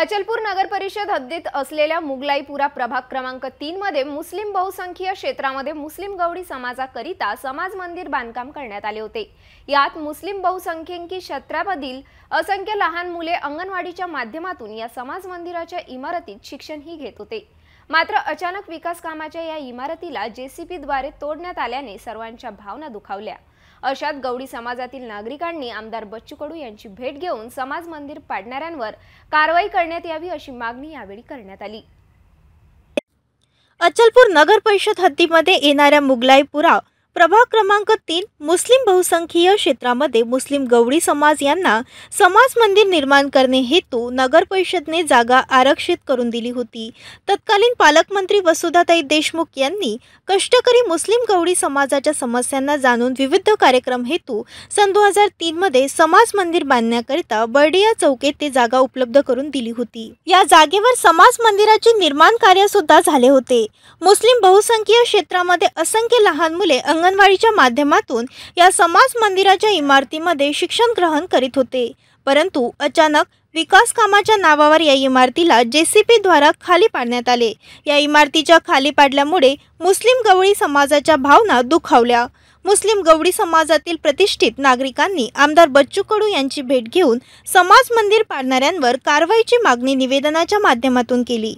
अचलपूर नगर परिषद हद्दीत असलेल्या मुगलाईपुरा प्रभाग क्रमांक तीन मध्ये मुस्लिम बहुसंख्य क्षेत्रामध्ये मुस्लिम गवडी समाजाकरिता समाज मंदिर बांधकाम करण्यात आले होते यात मुस्लिम बहुसंख्येकी क्षेत्रामधील असंख्य लहान मुले अंगणवाडीच्या माध्यमातून या समाज मंदिराच्या इमारतीत शिक्षणही घेत होते मात्र अचानक विकास कामाच्या या इमारतीला जेसीपीद्वारे तोडण्यात आल्याने सर्वांच्या भावना दुखावल्या अशात गवडी समाजातील नागरिकांनी आमदार बच्चू कडू यांची भेट घेऊन समाज मंदिर पाडणाऱ्यांवर कारवाई करण्यात यावी अशी मागणी यावेळी करण्यात आली अचलपूर नगर परिषद हद्दीमध्ये येणाऱ्या मुगलाईपुरा प्रभाग क्रमांक तीन मुस्लिम बहुसंख्यीय क्षेत्रामध्ये मुस्लिम गवळी समाज यांना समाज मंदिर निर्माण करणे हेतू नगर परिषदने जागा आरक्षित करून दिली होती तत्कालीन पालकमंत्री वसुधाताई देशमुख यांनी कष्टकरी मुस्लिम गवळी समाजाच्या समस्यांना जाणून विविध कार्यक्रम हेतू सन दोन हजार तीनमध्ये समाज मंदिर बांधण्याकरिता बर्डिया चौकेत ते जागा उपलब्ध करून दिली होती या जागेवर समाज मंदिराचे निर्माण कार्य सुद्धा झाले होते मुस्लिम बहुसंख्यीय क्षेत्रामध्ये असंख्य लहान मुले अंग अंगणवाडीच्या माध्यमातून या समाज मंदिराच्या इमारतीमध्ये शिक्षण ग्रहण करीत होते परंतु अचानक विकास कामाच्या नावावर या इमारतीला जे सी पीद्वारा खाली पाडण्यात आले या इमारतीच्या खाली पाडल्यामुळे मुस्लिम गवळी समाजाच्या भावना दुखावल्या मुस्लिम गवळी समाजातील प्रतिष्ठित नागरिकांनी आमदार बच्चू कडू यांची भेट घेऊन समाज मंदिर पाडणाऱ्यांवर कारवाईची मागणी निवेदनाच्या माध्यमातून केली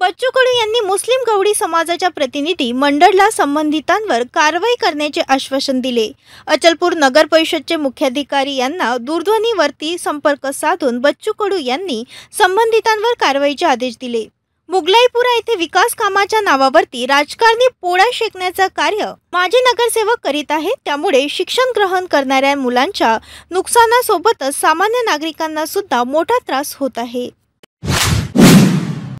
बच्चू कडू यांनी मुस्लिम गवडी समाजाच्या प्रतिनिधी मंडळला संबंधितांवर कारवाई करण्याचे आश्वासन दिले अचलपूर नगर परिषदचे मुख्याधिकारी यांना दूरध्वनीवरती संपर्क साधून बच्चू कडू यांनी संबंधितांवर कारवाईचे आदेश दिले मुगलाईपुरा येथे विकास कामाच्या नावावरती राजकारणी पोळा शेकण्याचं कार्य माजी नगरसेवक करीत आहेत त्यामुळे शिक्षण ग्रहण करणाऱ्या मुलांच्या नुकसानासोबतच सामान्य नागरिकांना सुद्धा मोठा त्रास होत आहे